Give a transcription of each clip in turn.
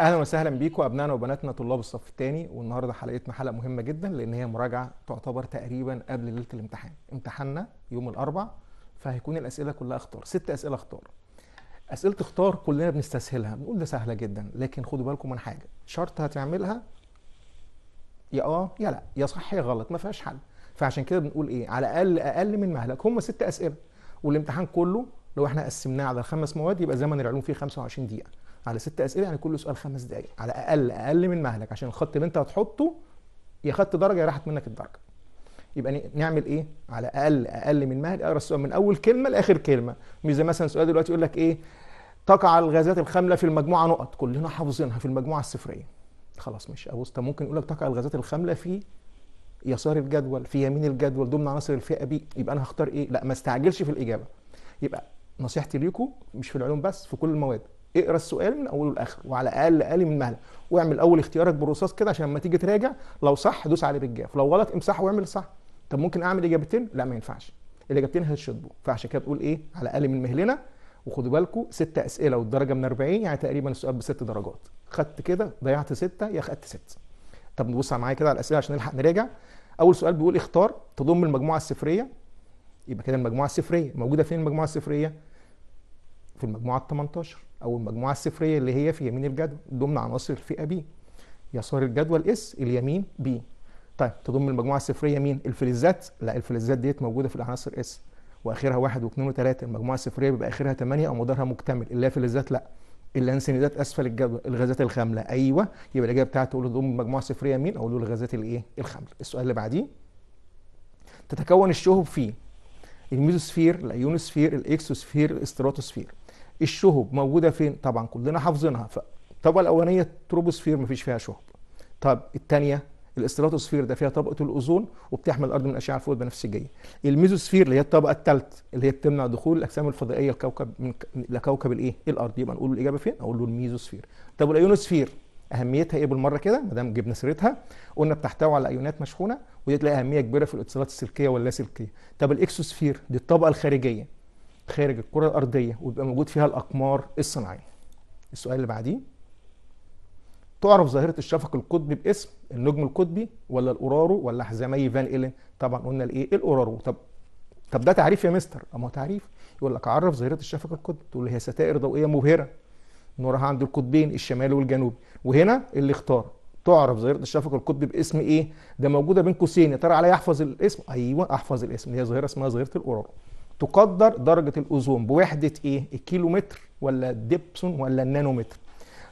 اهلا وسهلا بيكم ابنائنا وبناتنا طلاب الصف الثاني والنهارده حلقتنا حلقه مهمه جدا لان هي مراجعه تعتبر تقريبا قبل ليله الامتحان امتحاننا يوم الاربع فهيكون الاسئله كلها اختار ست اسئله اختار اسئله اختار كلنا بنستسهلها بنقول ده سهله جدا لكن خدوا بالكم من حاجه شرط هتعملها يا اه يا لا يا صح يا غلط ما فيهاش حل فعشان كده بنقول ايه على الاقل اقل من مهلك هم ست اسئله والامتحان كله لو احنا قسمناه على خمس مواد يبقى زمن العلوم فيه 25 دقيقه على ست اسئله يعني كل سؤال خمس دقائق على اقل اقل من مهلك عشان الخط اللي انت هتحطه يا خدت درجه يا راحت منك الدرجه يبقى نعمل ايه على اقل اقل من مهل اقرا السؤال من اول كلمه لاخر كلمه مش زي مثلا سؤال دلوقتي يقول لك ايه تقع الغازات الخامله في المجموعه نقط كلنا حافظينها في المجموعه الصفريه خلاص مش ابوس ممكن يقول لك تقع الغازات الخامله في يسار الجدول في يمين الجدول ضمن عناصر الفئه بي يبقى انا هختار ايه لا ما استعجلش في الاجابه يبقى نصيحتي ليكم مش في العلوم بس في كل المواد اقرا السؤال من اوله لاخره وعلى اقل اقل من مهلك واعمل اول اختيارك بالرصاص كده عشان لما تيجي تراجع لو صح دوس عليه بالجاف لو غلط امسحه واعمل صح طب ممكن اعمل اجابتين لا ما ينفعش الاجابتين هيتشطبوا فعشان كده بتقول ايه على الاقل من مهلنا وخدوا بالكم ست اسئله والدرجه من 40 يعني تقريبا السؤال بست درجات خدت كده ضيعت سته يا خدت ست طب نبص معايا كده على الاسئله عشان نلحق نراجع اول سؤال بيقول اختار تضم المجموعه الصفريه يبقى كده المجموعه الصفريه موجوده فين المجموعه الصفريه في المجموعه ال 18 او المجموعه الصفريه اللي هي في يمين الجدول ضمن عناصر الفئه بي يسار الجدول اس اليمين بي طيب تضم المجموعه الصفريه مين الفلزات لا الفلزات ديت موجوده في العناصر اس واخرها واحد واثنين وثلاثه المجموعه الصفريه بيبقى اخرها 8 او مدارها مكتمل اللي هي فلزات لا اللانسنيدات اسفل الجدول الغازات الخامله ايوه يبقى الاجابه بتاعتي تقول ضم المجموعه الصفريه مين اقول له الغازات الايه الخامله السؤال اللي بعديه تتكون الشهب في الميزوسفير الايونوسفير الاكسوسفير الاستراتوسفير الشهب موجوده فين طبعا كلنا حافظينها فالطبقة الاولانيه تروبوسفير ما فيش فيها شهب طب الثانيه الاستراتوسفير ده فيها طبقه الاوزون وبتحمي الارض من الاشعه الفوق البنفسجيه الميزوسفير اللي هي الطبقه الثالثه اللي هي بتمنع دخول الاجسام الفضائيه لكوكب من لكوكب الايه الارض يبقى نقول الاجابه فين اقول له الميزوسفير طب والايونوسفير اهميتها ايه بالمره كده ما دام جبنا سيرتها قلنا بتحتوي على ايونات مشحونه ودي تلاقي اهميه كبيره في الاتصالات السلكيه واللاسلكيه طب الاكسوسفير دي الطبقه الخارجيه خارج الكرة الأرضية ويبقى موجود فيها الأقمار الصناعية السؤال اللي بعديه تعرف ظاهرة الشفق القطبي باسم النجم القطبي ولا الأورارو ولا حزامي فان إيلين طبعا قلنا الإيه الأورارو طب طب ده تعريف يا مستر أما تعريف يقول لك عرف ظاهرة الشفق القطبي تقول لي هي ستائر ضوئية مبهرة نورها عند القطبين الشمالي والجنوبي وهنا اللي اختار تعرف ظاهره الشفق القطبي باسم ايه ده موجوده بين قوسين يا ترى علي احفظ الاسم ايوه احفظ الاسم اللي هي ظاهره اسمها ظاهره الاورارو تقدر درجه الاوزون بوحده ايه الكيلومتر ولا الدبسون ولا النانومتر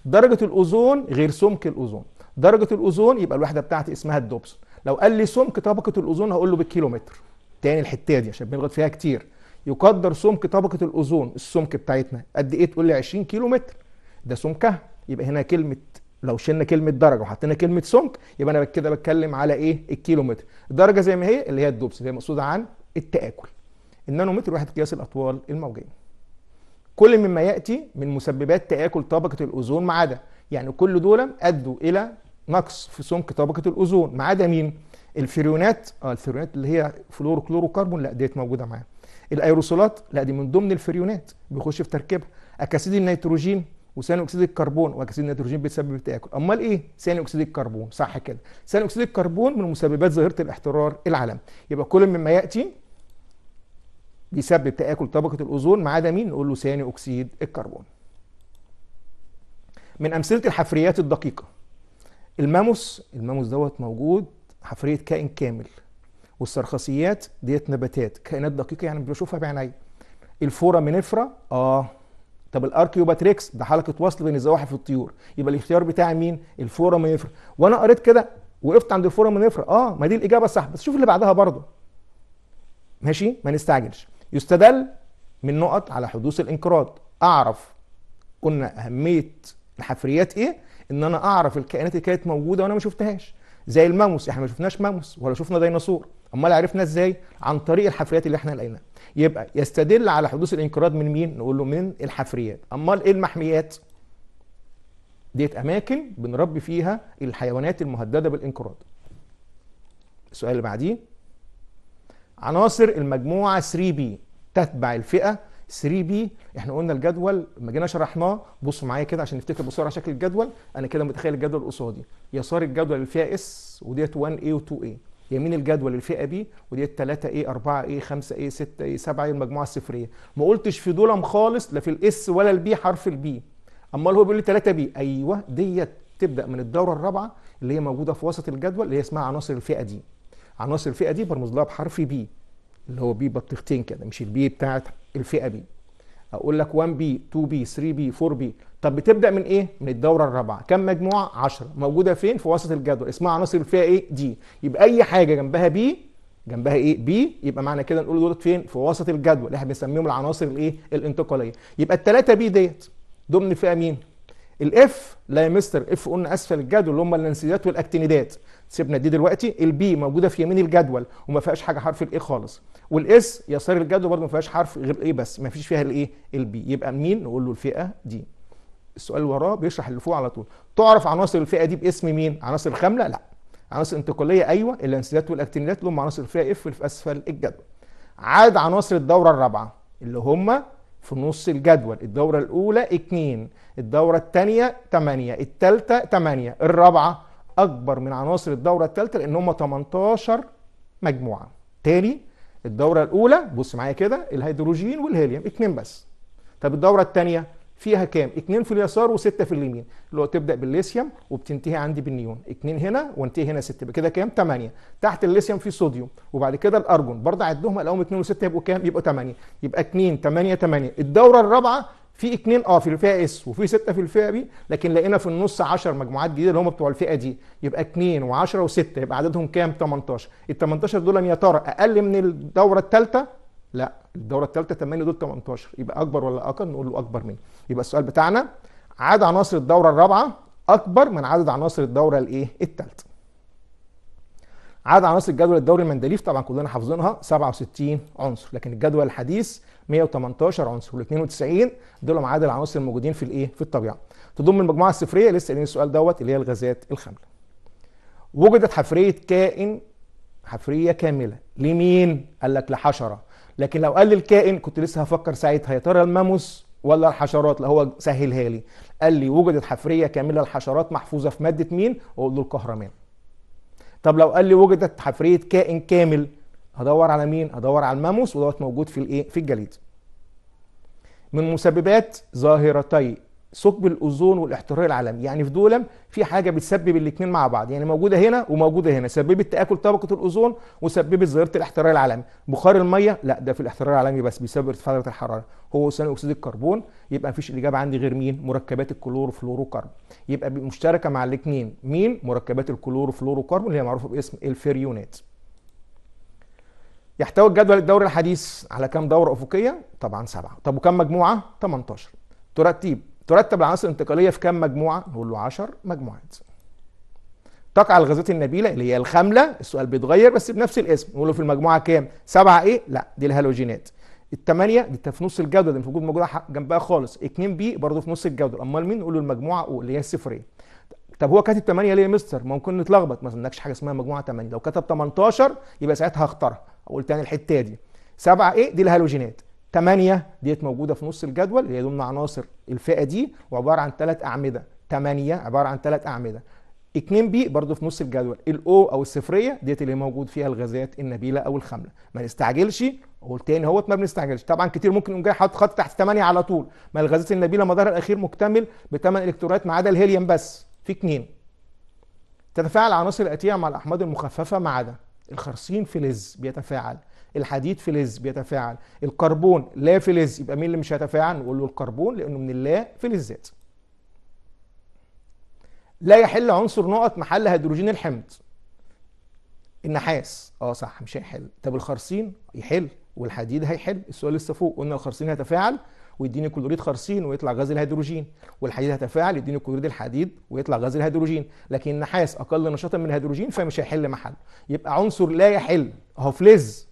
درجه الاوزون غير سمك الاوزون درجه الاوزون يبقى الوحده بتاعتي اسمها الدوبسون لو قال لي سمك طبقه الاوزون هقول له بالكيلومتر تاني الحته دي عشان بنغلط فيها كتير يقدر سمك طبقه الاوزون السمك بتاعتنا قد ايه تقول لي 20 كيلو متر ده سمكها يبقى هنا كلمه لو شلنا كلمه درجه وحطينا كلمه سمك يبقى انا كده بتكلم على ايه الكيلومتر الدرجه زي ما هي اللي هي الدوبس اللي هي مقصوده عن التاكل النانومتر واحد قياس الاطوال الموجيه كل مما ياتي من مسببات تاكل طبقه الاوزون ما عدا يعني كل دول ادوا الى نقص في سمك طبقه الاوزون ما عدا مين الفريونات اه الفريونات اللي هي فلورو كلورو كربون لا ديت موجوده معاه. الايروسولات لا دي من ضمن الفريونات بيخش في تركيبها اكاسيد النيتروجين وثاني اكسيد الكربون واكسيد النيتروجين بيتسبب التاكل امال ايه ثاني اكسيد الكربون صح كده ثاني اكسيد الكربون من مسببات ظاهره الاحترار العلم يبقى كل مما ياتي بيسبب تآكل طبقة الأوزون ما عدا مين؟ نقول له ثاني أكسيد الكربون. من أمثلة الحفريات الدقيقة الماموس الماموس دوت موجود حفرية كائن كامل والسرخسيات ديت نباتات كائنات دقيقة يعني بشوفها بعيني الفورامينيفرا اه طب الاركيوباتريكس ده حلقة وصل بين الزواحف والطيور يبقى الاختيار بتاعي مين؟ الفورامينيفرا وأنا قريت كده وقفت عند الفورامينيفرا اه ما دي الإجابة الصح بس شوف اللي بعدها برضه ماشي ما نستعجلش يستدل من نقط على حدوث الانقراض اعرف قلنا اهميه الحفريات ايه ان انا اعرف الكائنات اللي كانت موجوده وانا ما شفتهاش زي الماموس احنا ما شفناش ماموس ولا شفنا ديناصور امال عرفنا ازاي عن طريق الحفريات اللي احنا لقيناها يبقى يستدل على حدوث الانقراض من مين نقول له من الحفريات امال ايه المحميات ديت اماكن بنربي فيها الحيوانات المهدده بالانقراض السؤال اللي بعديه عناصر المجموعه 3 بي تتبع الفئه 3 بي احنا قلنا الجدول ما جينا شرحناه بصوا معايا كده عشان نفتكر بسرعه شكل الجدول انا كده متخيل الجدول قصادي يسار الجدول اللي فيها اس وديت 1 اي و2 اي يمين الجدول الفئه بي وديت 3 A 4 A 5 A 6 A 7 A المجموعه الصفريه ما قلتش في دولم خالص لا في الاس ولا البي حرف البي امال هو بيقول لي 3 بي ايوه ديت تبدا من الدوره الرابعه اللي هي موجوده في وسط الجدول اللي هي اسمها عناصر الفئه دي عناصر الفئه دي برمز لها بحرف بي اللي هو بي بطيختين كده مش البي بتاعت الفئه بي اقول لك 1 بي 2 بي 3 بي 4 بي طب بتبدا من ايه من الدوره الرابعه كم مجموعه 10 موجوده فين في وسط الجدول اسمها عناصر الفئه ايه دي يبقى اي حاجه جنبها بي جنبها ايه بي يبقى معنى كده نقول دول فين في وسط الجدول احنا بنسميهم العناصر الايه الانتقاليه يبقي الثلاثه ال3 بي ديت ضمن فئه مين الاف لا يا مستر اف قلنا اسفل الجدول اللي هم الانسيدات والاكتينيدات سيبنا دي دلوقتي البي موجوده في يمين الجدول وما فيهاش حاجه حرف الاي خالص والاس يسار الجدول برضه ما فيهاش حرف غير ايه بس ما فيش فيها الايه البي يبقى مين نقول له الفئه دي السؤال اللي وراه بيشرح اللي فوق على طول تعرف عناصر الفئه دي باسم مين عناصر خامله لا عناصر انتقاليه ايوه الانسيدات والاكتينيدات اللي هم عناصر الفئه اف في اسفل الجدول عاد عناصر الدوره الرابعه اللي هم في نص الجدول الدورة الأولى 2 الدورة الثانية 8 الثالثة 8 الرابعة اكبر من عناصر الدوره الثالثه لان هم 18 مجموعه تاني الدوره الاولى بص معايا كده الهيدروجين والهيليوم اثنين بس طب الدوره الثانيه فيها كام اثنين في اليسار وسته في اليمين اللي هو تبدا بالليثيوم وبتنتهي عندي بالنيون اثنين هنا وانتهي هنا سته يبقى كده كام ثمانيه تحت الليثيوم في صوديوم وبعد كده الارجون برضه عدهم الاقيهم اثنين وسته يبقوا كام يبقوا ثمانيه يبقى اثنين ثمانيه ثمانيه الدوره الرابعه في اثنين اه في الفئه اس وفي سته في الفئه بي لكن لقينا في النص 10 مجموعات جديده اللي هم بتوع الفئه دي يبقى اثنين و10 وسته يبقى عددهم كام 18 ال 18 دول يا ترى اقل من الدوره الثالثه لا الدوره الثالثه 8 دول 18 يبقى اكبر ولا اقل نقول له اكبر منه يبقى السؤال بتاعنا عدد عناصر الدوره الرابعه اكبر من عدد عناصر الدوره الايه الثالثه عدد عناصر الجدول الدوري المندليف طبعا كلنا حافظينها 67 عنصر لكن الجدول الحديث 118 عنصر وال92 دول معادل العناصر الموجودين في الايه في الطبيعه تضم المجموعه الصفريه لسه قايلين السؤال دوت اللي هي الغازات الخامله وجدت حفريه كائن حفريه كامله لمين قال لك لحشره لكن لو قال لي الكائن كنت لسه هفكر ساعتها يا ترى الماموس ولا الحشرات لا هو سهلها لي قال لي وجدت حفريه كامله للحشرات محفوظه في ماده مين اقول له الكهرمان طب لو قال لي وجدت حفريه كائن كامل هدور على مين هدور على الماموس ودوت موجود في الايه في الجليد من مسببات ظاهرتي ثقب الاوزون والاحترار العالمي يعني في دولم في حاجه بتسبب الاثنين مع بعض يعني موجوده هنا وموجوده هنا سببت تاكل طبقه الاوزون وسببت ظاهره الاحترار العالمي بخار الميه لا ده في الاحترار العالمي بس بسبب ارتفاع درجه الحراره هو ثاني اكسيد الكربون يبقى مفيش الاجابه عندي غير مين مركبات الكلور الكلوروفلوروكربون يبقى مشتركه مع الاثنين مين مركبات الكلور الكلوروفلوروكربون اللي هي معروفه باسم الفريونات يحتوي الجدول الدوري الحديث على كام دوره افقيه؟ طبعا سبعه، طب وكم مجموعه؟ 18 ترتيب ترتب العناصر الانتقاليه في كام مجموعه؟ نقول له 10 مجموعات. تقع الغازات النبيله اللي هي الخامله السؤال بيتغير بس بنفس الاسم نقول له في المجموعه كام؟ سبعه ايه؟ لا دي الهالوجينات. الثمانيه دي في نص الجدول اللي موجود موجوده جنبها خالص، 2 بي برضه في نص الجدول، امال مين؟ نقول له المجموعه او اللي هي الصفريه. طب هو كاتب 8 ليه يا مستر؟ ممكن نتلخبط ما عندكش حاجه اسمها مجموعه 8 لو كتب 18 يبقى ساعتها هختارها اقول تاني يعني الحته دي 7 ايه دي الهالوجينات 8 ديت موجوده في نص الجدول اللي هي ضمن عناصر الفئه دي وعباره عن ثلاث اعمده 8 عباره عن ثلاث اعمده 2 بي برضه في نص الجدول الاو او الصفريه ديت اللي موجود فيها الغازات النبيله او الخامله ما نستعجلش اقول تاني اهوت ما بنستعجلش طبعا كتير ممكن يقوم جاي حاطط خط تحت 8 على طول ما الغازات النبيله مدارها الاخير مكتمل بثمان الكترونات ما عدا الهيليوم بس في اتنين. تتفاعل العناصر الاتيه مع الاحماض المخففه ما عدا الخرسين فلز بيتفاعل الحديد فلز بيتفاعل الكربون لا فلز يبقى مين اللي مش هيتفاعل نقول له الكربون لانه من اللا فلزات لا يحل عنصر نقط محل هيدروجين الحمض النحاس اه صح مش هيحل طب الخرسين يحل والحديد هيحل السؤال لسه فوق قلنا الخرسين هيتفاعل ويديني كلوريد خرسين ويطلع غاز الهيدروجين والحديد هيتفاعل يديني كلوريد الحديد ويطلع غاز الهيدروجين لكن النحاس اقل نشاطا من الهيدروجين فمش هيحل محله يبقى عنصر لا يحل اهو فلز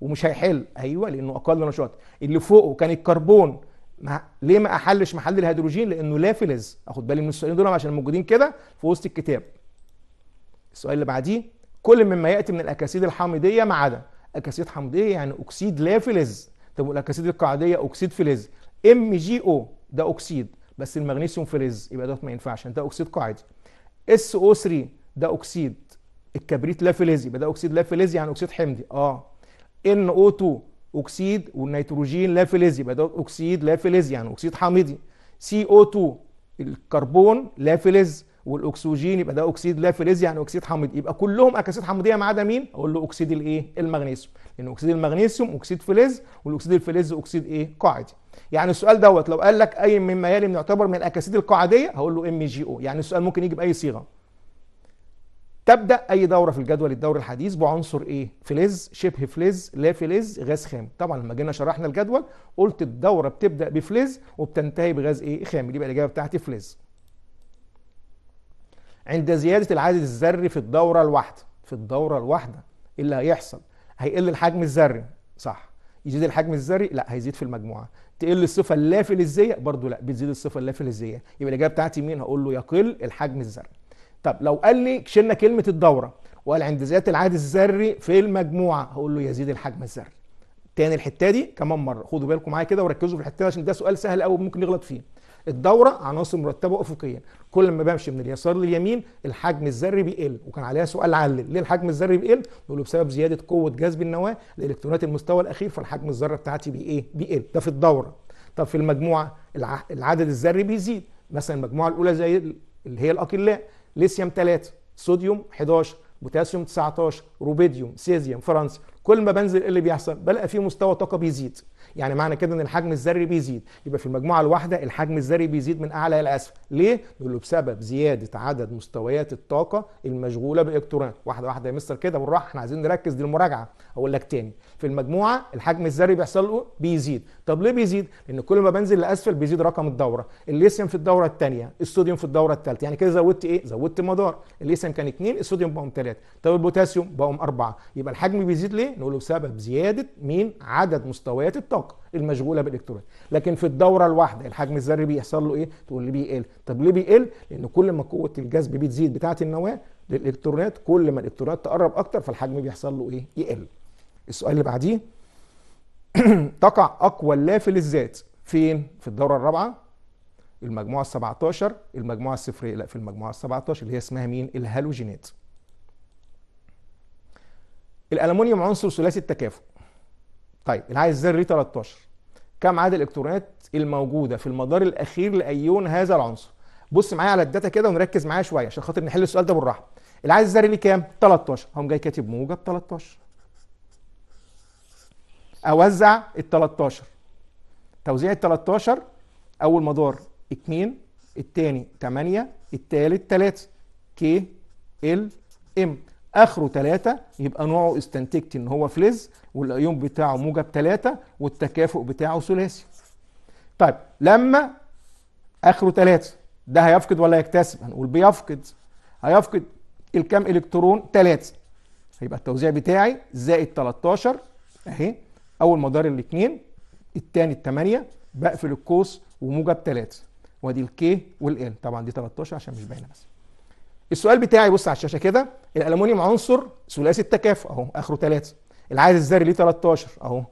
ومش هيحل ايوه لانه اقل نشاط اللي فوقه كان الكربون ما ليه ما احلش محل الهيدروجين لانه لا فلز اخد بالي من السؤالين دول عشان موجودين كده في وسط الكتاب السؤال اللي بعديه كل مما ياتي من الاكاسيد الحامضيه ما عدا اكاسيد حامضيه يعني اكسيد لا فلز طب والاكاسيد القاعديه اكسيد فلز ام جي او ده اكسيد بس المغنيسيوم فريز يبقى ده ما ينفعش ده اكسيد قاعدي اس او 3 ده اكسيد الكبريت لا فلز يبقى ده اكسيد لا فلز يعني اكسيد حمضي اه ان او 2 اكسيد والنيتروجين لا فلز يبقى ده اكسيد لا فلز يعني اكسيد حامضي سي او 2 الكربون لا فلز والاكسجين يبقى ده اكسيد لا فلز يعني اكسيد حامضي يبقى كلهم اكاسيد حامضيه ما عدا مين اقول له اكسيد الايه المغنيسيوم لان اكسيد المغنيسيوم اكسيد فلز والاكسيد الفلز اكسيد ايه قاعدي يعني السؤال دوت لو قال لك اي مما يلي يعتبر من الاكاسيد القاعديه هقول له ام جي او يعني السؤال ممكن يجي باي صيغه تبدا اي دوره في الجدول الدوري الحديث بعنصر ايه فلز شبه فلز لا فلز غاز خام طبعا لما جينا شرحنا الجدول قلت الدوره بتبدا بفلز وبتنتهي بغاز ايه خام يبقى الاجابه بتاعتي فلز عند زياده العدد الذري في الدوره الواحده في الدوره الواحده إيه اللي هيحصل هيقل الحجم الذري صح يزيد الحجم الذري لا هيزيد في المجموعه تقل الصفه اللافلزيه برضو لا بتزيد الصفه اللافلزيه يبقى الاجابه بتاعتي مين هقول له يقل الحجم الذري طب لو قال لي شلنا كلمه الدوره وقال عند ذات العادي الذري في المجموعه هقول له يزيد الحجم الذري تاني الحته دي كمان مره خدوا بالكم معايا كده وركزوا في الحته دي عشان ده سؤال سهل قوي ممكن نغلط فيه الدوره عناصر مرتبه افقيا كل ما بمشي من اليسار لليمين الحجم الذري بيقل وكان عليها سؤال علل ليه الحجم الذري بيقل بيقول له بسبب زياده قوه جذب النواه لالكترونات المستوى الاخير فالحجم الذره بتاعتي بايه بيقل ده في الدوره طب في المجموعه العدد الذري بيزيد مثلا المجموعه الاولى زي اللي هي الاقلاء ليثيوم 3 صوديوم 11 بوتاسيوم 19 روبيديوم سيزيوم فرنسي كل ما بنزل ايه اللي بيحصل بلقى فيه مستوى طاقه بيزيد يعني معنى كده ان الحجم الذري بيزيد يبقى في المجموعه الواحده الحجم الذري بيزيد من اعلى الى اسفل ليه نقول له بسبب زياده عدد مستويات الطاقه المشغوله بالالكترونات واحده واحده يا مستر كده بالراحه احنا عايزين نركز دي المراجعه اقول لك تاني في المجموعه الحجم الذري بيحصل له بيزيد طب ليه بيزيد لان كل ما بنزل لاسفل بيزيد رقم الدوره الليثيوم في الدوره الثانيه الصوديوم في الدوره الثالثه يعني كده زودت ايه زودت مدار الليثيوم كان 2 الصوديوم بقوا 3 طب البوتاسيوم بقوا 4 يبقى الحجم بيزيد ليه نقول له بسبب زياده مين عدد مستويات الطاقه المشغوله بالالكترونات لكن في الدوره الواحده الحجم الذري بيحصل له ايه تقول لي بيقل طب ليه بيقل لان كل ما قوه الجذب بتزيد بتاعه النواه للالكترونات كل ما الالكترونات تقرب اكتر فالحجم بيحصل له ايه يقل السؤال اللي بعديه تقع اقوى اللافل الذات فين في الدوره الرابعه المجموعه ال 17 المجموعه الصفريه لا في المجموعه ال 17 اللي هي اسمها مين الهالوجينات الالومنيوم عنصر ثلاثي التكافؤ طيب اللي عايز ذري 13 كم عدد الالكترونات الموجوده في المدار الاخير لايون هذا العنصر بص معايا على الداتا كده ونركز معايا شويه عشان خاطر نحل السؤال ده بالراحه عايز الذري لي كام 13 هقوم جاي كاتب موجب 13 اوزع ال 13 توزيع ال 13 اول مدار 2 الثاني 8 الثالث 3 كي ال ام اخره 3 يبقى نوعه استنتجت ان هو فلز والايون بتاعه موجب 3 والتكافؤ بتاعه ثلاثي طيب لما اخره 3 ده هيفقد ولا يكتسب هنقول بيفقد هيفقد الكام الكترون 3 هيبقى التوزيع بتاعي زائد 13 اهي اول مدار الاثنين الثاني الثمانيه بقفل القوس وموجب ثلاثه وادي الكي والال طبعا دي 13 عشان مش باينه بس السؤال بتاعي بص على الشاشه كده الالومنيوم عنصر ثلاثي التكافؤ اهو اخره ثلاثه العادل الذري ليه 13 اهو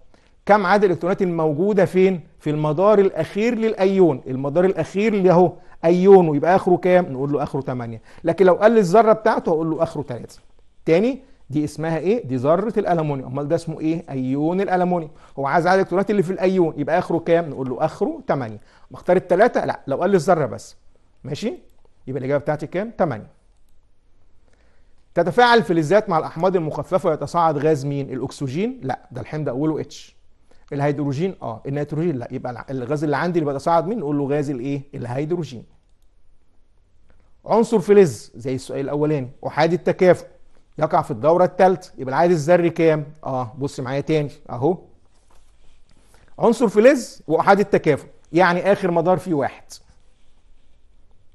كم عدد الالكترونات الموجوده فين في المدار الاخير للايون المدار الاخير اللي اهو ايونه يبقى اخره كام نقول له اخره 8 لكن لو قال الذره بتاعته هقول له اخره 3 تاني دي اسمها ايه دي ذره الالومنيوم امال ده اسمه ايه ايون الالومنيوم هو عايز عدد الالكترونات اللي في الايون يبقى اخره كام نقول له اخره 8 بختار الثلاثه لا لو قال لي الذره بس ماشي يبقى الاجابه بتاعتي كام 8 تتفاعل فلزات مع الاحماض المخففه ويتصاعد غاز مين الاكسجين لا ده الحمض اوله اتش الهيدروجين اه النيتروجين لا يبقى الغاز اللي عندي اللي بيتصاعد مين نقول له غاز الايه الهيدروجين عنصر فلز زي السؤال الاولاني احادي التكافؤ يقع في الدوره الثالثه يبقى العائد الذري كام اه بص معايا تاني اهو عنصر فلز واحاد التكافؤ يعني اخر مدار فيه واحد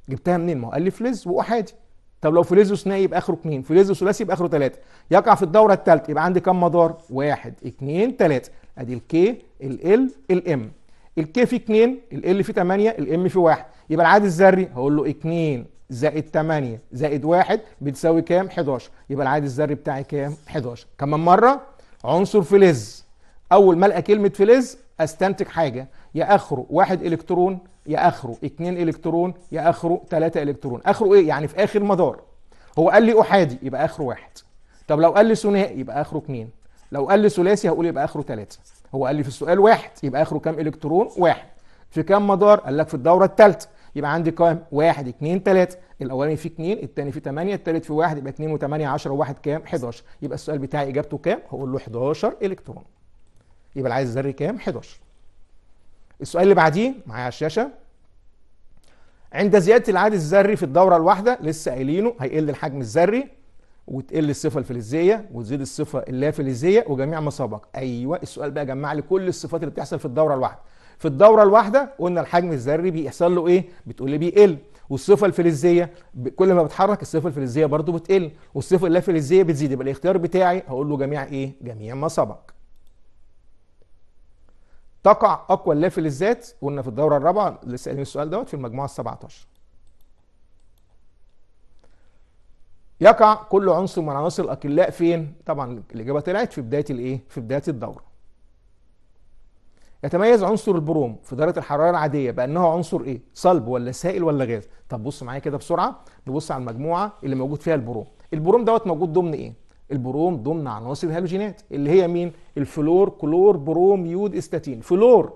جبتها منين ما هو قال لي فلز واحادي طب لو فلز وثنائي يبقى اخره اثنين فلز وثلاثي يبقى اخره ثلاثه يقع في الدوره الثالثه يبقى عندي كام مدار واحد اثنين ثلاثه ادي الكي ال الام الكي فيه اثنين ال فيه ثمانية الام فيه واحد يبقى العائد الذري هقول له اثنين زائد 8 زائد 1 بتساوي كام 11 يبقى العائد الذري بتاعي كام 11 كمان مره عنصر فلز اول ما القى كلمه فلز استنتج حاجه يا اخره 1 الكترون يا اخره 2 الكترون يا اخره 3 الكترون اخره ايه يعني في اخر مدار هو قال لي احادي يبقى اخره واحد طب لو قال لي ثنائي يبقى اخره 2 لو قال لي ثلاثي هقول يبقى اخره 3 هو قال لي في السؤال واحد يبقى اخره كام الكترون واحد في كام مدار قال لك في الدوره الثالثه يبقى عندي قائم 1 2 3 الاولاني فيه 2 الثاني فيه 8 الثالث فيه 1 يبقى 2 و8 10 و1 كام 11 يبقى السؤال بتاعي اجابته كام هقول له 11 الكترون يبقى العايز ذري كام 11 السؤال اللي بعديه معايا على الشاشه عند زياده العدد الذري في الدوره الواحده لسه قايلينه هيقل الحجم الذري وتقل الصفه الفلزيه وتزيد الصفه اللافلزيه وجميع مصابك ايوه السؤال بقى جمع لي كل الصفات اللي بتحصل في الدوره الواحده في الدوره الواحده قلنا الحجم الذري بيحصل له ايه بتقول لي بيقل والصفه الفلزيه كل ما بتحرك الصفه الفلزيه برضو بتقل والصفه اللافلزيه بتزيد يبقى الاختيار بتاعي هقول له جميع ايه جميع ما سبق تقع اقوى اللافلزات قلنا في الدوره الرابعه لسه قايلين السؤال دوت في المجموعه ال 17 يقع كل عنصر من عناصر الاقلاء فين طبعا الاجابه طلعت في بدايه الايه في بدايه الدوره يتميز عنصر البروم في درجه الحراره العاديه بانه عنصر ايه صلب ولا سائل ولا غاز طب بص معايا كده بسرعه نبص على المجموعه اللي موجود فيها البروم البروم دوت موجود ضمن ايه البروم ضمن عناصر الهالوجينات اللي هي مين الفلور كلور بروم يود استاتين فلور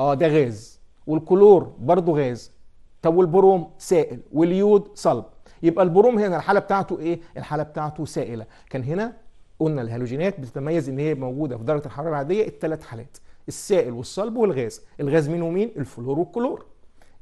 اه ده غاز والكلور برضه غاز طب والبروم سائل واليود صلب يبقى البروم هنا الحاله بتاعته ايه الحاله بتاعته سائله كان هنا قلنا الهالوجينات بتتميز ان هي موجوده في درجه الحراره العاديه الثلاث حالات السائل والصلب والغاز الغاز مين ومين الفلور والكلور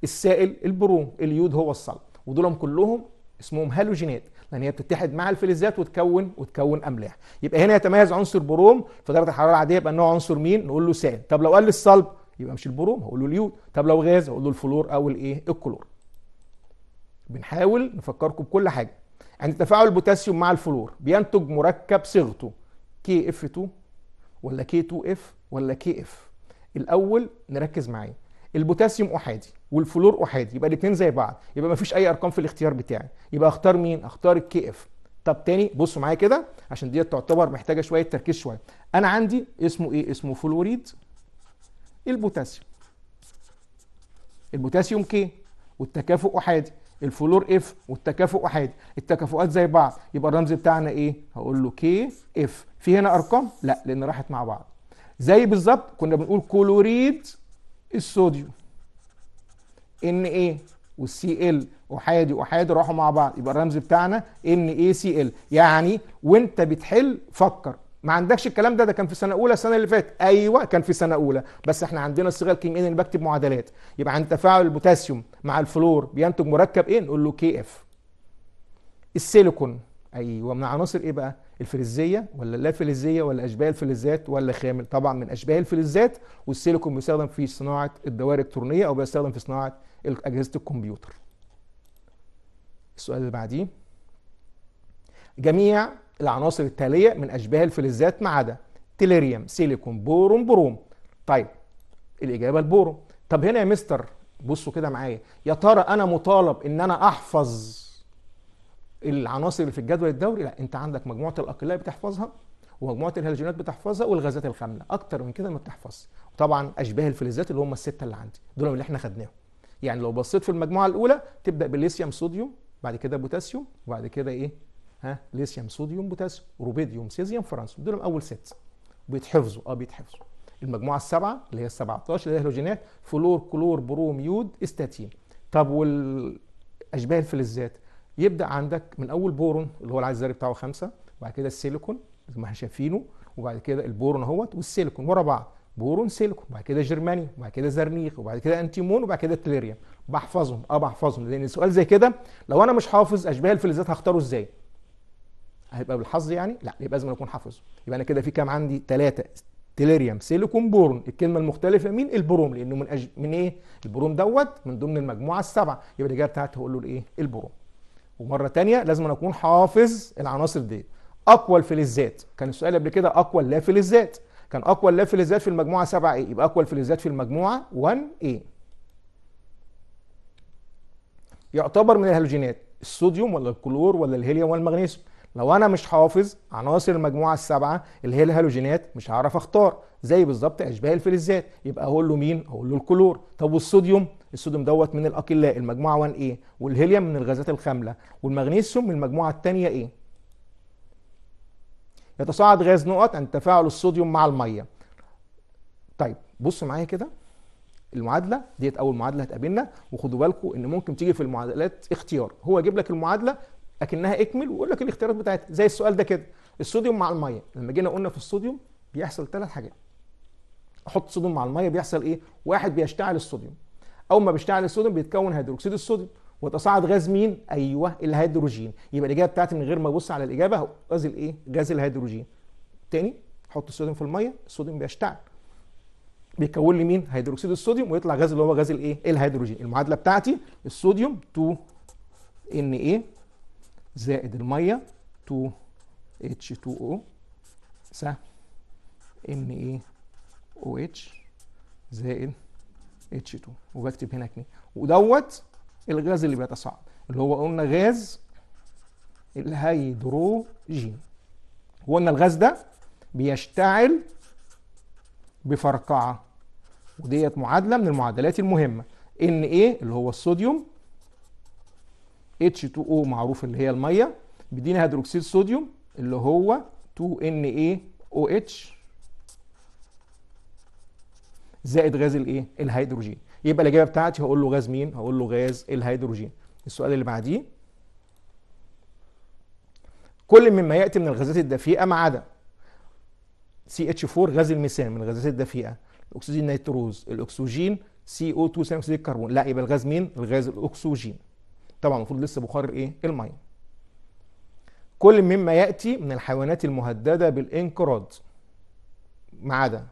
السائل البروم اليود هو الصلب ودولهم كلهم اسمهم هالوجينات لان هي بتتحد مع الفلزات وتكون وتكون املاح يبقى هنا يتميز عنصر بروم في درجه الحراره العاديه يبقى ان هو عنصر مين نقول له سائل طب لو قال لي الصلب يبقى مش البروم هقول له اليود طب لو غاز هقول له الفلور او الايه الكلور بنحاول نفكركم بكل حاجه عند تفاعل البوتاسيوم مع الفلور بينتج مركب صيغته كي اف 2 ولا كي 2 اف ولا كي اف الاول نركز معايا البوتاسيوم احادي والفلور احادي يبقى الاثنين زي بعض يبقى مفيش اي ارقام في الاختيار بتاعي يبقى اختار مين اختار الكي اف طب تاني بصوا معايا كده عشان ديت تعتبر محتاجه شويه تركيز شويه انا عندي اسمه ايه اسمه فلوريد البوتاسيوم البوتاسيوم كي والتكافؤ احادي الفلور اف والتكافؤ احادي التكافؤات زي بعض يبقى الرمز بتاعنا ايه هقول له كي اف في هنا ارقام لا لان راحت مع بعض زي بالظبط كنا بنقول كلوريد الصوديوم ان ايه والسي ال احادي واحادي راحوا مع بعض يبقى الرمز بتاعنا ان اي سي ال يعني وانت بتحل فكر ما عندكش الكلام ده ده كان في سنه اولى السنه اللي فاتت ايوه كان في سنه اولى بس احنا عندنا الصيغه الكيميائيه اللي بكتب معادلات يبقى عند تفاعل البوتاسيوم مع الفلور بينتج مركب ايه نقول له كي اف السيليكون ايوه من عناصر ايه بقى الفلزيه ولا لا فلزيه ولا اشباه الفلزات ولا خامل طبعا من اشباه الفلزات والسيليكون بيستخدم في صناعه الدوائر الالكترونيه او بيستخدم في صناعه اجهزه الكمبيوتر السؤال اللي بعديه جميع العناصر التاليه من اشباه الفلزات ما عدا تيليريوم سيليكون بوروم بروم طيب الاجابه البوروم طب هنا يا مستر بصوا كده معايا يا ترى انا مطالب ان انا احفظ العناصر اللي في الجدول الدوري لا انت عندك مجموعه الاقلاء بتحفظها ومجموعه الهيلوجينات بتحفظها والغازات الخامله اكتر من كده ما بتحفظش وطبعا اشباه الفلزات اللي هم السته اللي عندي دول اللي احنا خدناهم يعني لو بصيت في المجموعه الاولى تبدا بالليثيوم صوديوم بعد كده بوتاسيوم وبعد كده ايه ها ليثيوم صوديوم بوتاسيوم روبيديوم سيزيوم فرانسيوم دول اول ست بيتحفظوا اه بيتحفظوا المجموعه السبعه اللي هي ال 17 اللي هي الهالوجينات فلور كلور بروم يود استاتين طب وال اشباه الفلزات يبدا عندك من اول بورون اللي هو العدد الذري بتاعه خمسه وبعد كده السيليكون زي ما احنا شايفينه وبعد كده البورون اهوت والسيليكون ورا بعض بورون سيليكون وبعد كده جرمانيوم وبعد كده زرنيخ وبعد كده انتيمون وبعد كده تليريوم بحفظهم اه بحفظهم لان السؤال زي كده لو انا مش حافظ اشباه الفلزات هختاره ازاي؟ هيبقى بالحظ يعني؟ لا يبقى لازم اكون حافظه يبقى انا كده في كام عندي؟ ثلاثه تليريوم سيليكون بورون الكلمه المختلفه مين؟ البروم لانه من أج... من ايه؟ البروم دوت من ضمن المجموعه السبعه يبقى الاجابه بتاعته هقول له الايه؟ البروم ومره تانية لازم اكون حافظ العناصر دي اقوى الفلزات كان السؤال قبل كده اقوى فلزات كان اقوى فلزات في المجموعه 7 ايه يبقى اقوى الفلزات في المجموعه 1 ايه يعتبر من الهالوجينات الصوديوم ولا الكلور ولا الهيليوم ولا المغنيسيوم لو انا مش حافظ عناصر المجموعه السبعه اللي هي الهالوجينات مش هعرف اختار زي بالظبط اشباه الفلزات يبقى اقول له مين اقول له الكلور طب والصوديوم الصوديوم دوت من الاقلاء المجموعه 1A إيه؟ والهيليوم من الغازات الخامله والمغنيسيوم من المجموعه الثانيه ايه يتصاعد غاز نقط عند تفاعل الصوديوم مع الميه طيب بصوا معايا كده المعادله ديت اول معادله هتقابلنا وخدوا بالكم ان ممكن تيجي في المعادلات اختيار هو يجيب لك المعادله اكنها اكمل ويقول لك الاختيارات بتاعتها زي السؤال ده كده الصوديوم مع الميه لما جينا قلنا في الصوديوم بيحصل ثلاث حاجات احط صوديوم مع الميه بيحصل ايه واحد بيشتعل الصوديوم اول ما بيشتعل الصوديوم بيتكون هيدروكسيد الصوديوم وتصاعد غاز مين ايوه الهيدروجين يبقى الاجابه بتاعتي من غير ما ابص على الاجابه غاز الايه غاز الهيدروجين تاني احط الصوديوم في الميه الصوديوم بيشتعل بيكون لي مين هيدروكسيد الصوديوم ويطلع غاز اللي هو غاز الايه الهيدروجين المعادله بتاعتي الصوديوم 2 ان ايه زائد الميه 2 H2O سهم NaOH زائد H2 وبكتب هنا اتنين ودوت الغاز اللي بيتصاعد اللي هو قلنا غاز الهيدروجين وقلنا الغاز ده بيشتعل بفرقعه وديت معادله من المعادلات المهمه ان ايه اللي هو الصوديوم H2O معروف اللي هي الميه بيدينا هيدروكسيد صوديوم اللي هو 2NaOH زائد غاز الايه الهيدروجين يبقى الاجابه بتاعتي هقول له غاز مين هقول له غاز الهيدروجين السؤال اللي بعديه كل مما ياتي من الغازات الدفيئه ما عدا CH4 غاز الميثان من الغازات الدفيئه اكسجين نيتروز الاكسجين CO2 ثاني اكسيد الكربون لا يبقى الغاز مين الغاز الاكسجين طبعا المفروض لسه بخار ايه الميه كل مما ياتي من الحيوانات المهدده بالانقراض ما عدا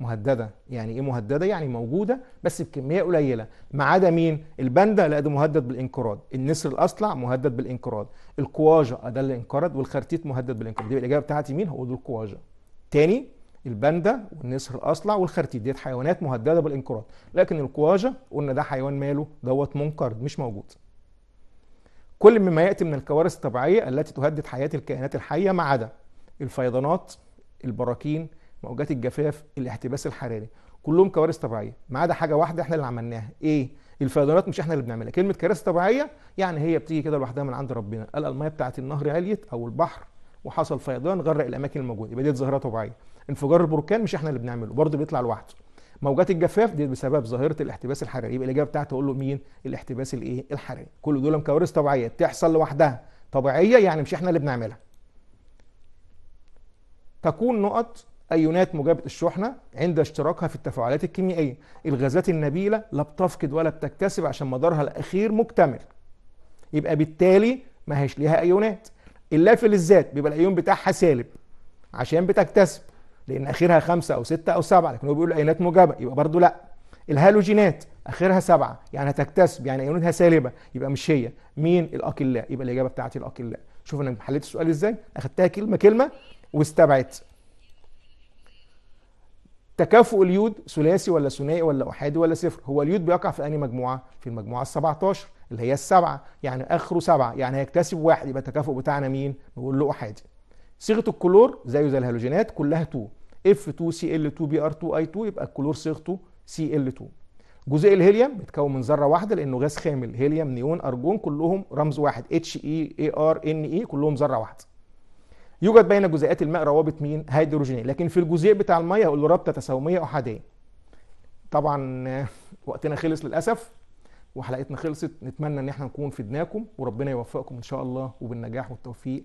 مهدده يعني ايه مهدده يعني موجوده بس بكميه قليله ما عدا مين الباندا لا ده مهدد بالانقراض النسر الاصلع مهدد بالانقراض الكواجه آه، ده اللي انقرض والخرتيت مهدد بالانقراض دي الاجابه بتاعتي مين هو دول الكواجه تاني الباندا والنسر الاصلع والخرتيت ديت حيوانات مهدده بالانقراض لكن الكواجه قلنا ده حيوان ماله دوت منقرض مش موجود كل مما ياتي من الكوارث الطبيعيه التي تهدد حياه الكائنات الحيه ما عدا الفيضانات البراكين موجات الجفاف الاحتباس الحراري كلهم كوارث طبيعيه ما عدا حاجه واحده احنا اللي عملناها ايه الفيضانات مش احنا اللي بنعملها كلمه كارثه طبيعيه يعني هي بتيجي كده لوحدها من عند ربنا قال الميه بتاعه النهر عليت او البحر وحصل فيضان غرق الاماكن الموجوده يبقى دي ظاهره طبيعيه انفجار البركان مش احنا اللي بنعمله برضه بيطلع لوحده موجات الجفاف دي بسبب ظاهره الاحتباس الحراري يبقى الاجابه بتاعته اقول له مين الاحتباس الايه الحراري كل دول كوارث طبيعيه تحصل لوحدها طبيعيه يعني مش احنا اللي بنعملها تكون نقط ايونات موجبه الشحنه عند اشتراكها في التفاعلات الكيميائيه الغازات النبيله لا بتفقد ولا بتكتسب عشان مدارها الاخير مكتمل يبقى بالتالي ما هيش ليها ايونات اللافل الذات بيبقى الايون بتاعها سالب عشان بتكتسب لان اخرها خمسة او ستة او سبعة لكن هو بيقول ايونات موجبة يبقى برضو لا الهالوجينات اخرها سبعة يعني هتكتسب يعني ايونتها سالبة يبقى مش هي مين الاقلاء يبقى الاجابة بتاعتي الاقلاء شوف انا حليت السؤال ازاي اخدتها كلمة كلمة واستبعدت تكافؤ اليود ثلاثي ولا ثنائي ولا احادي ولا صفر هو اليود بيقع في انهي مجموعه في المجموعه ال17 اللي هي السبعه يعني اخره سبعه يعني هيكتسب واحد يبقى التكافؤ بتاعنا مين نقول له احادي صيغه الكلور زيه زي الهالوجينات كلها 2 اف 2 سي ال 2 بي ار 2 اي 2 يبقي الكلور صيغته سي ال 2 جزيء الهيليوم بيتكون من ذره واحده لانه غاز خامل هيليوم نيون ارجون كلهم رمز واحد اتش اي اي ار ان اي كلهم ذره واحده يوجد بين جزيئات الماء روابط مين هيدروجينيه لكن في الجزيء بتاع الميه هقول له رابطه تساوميه احاديه طبعا وقتنا خلص للاسف وحلقتنا خلصت نتمنى ان احنا نكون فدناكم وربنا يوفقكم ان شاء الله وبالنجاح والتوفيق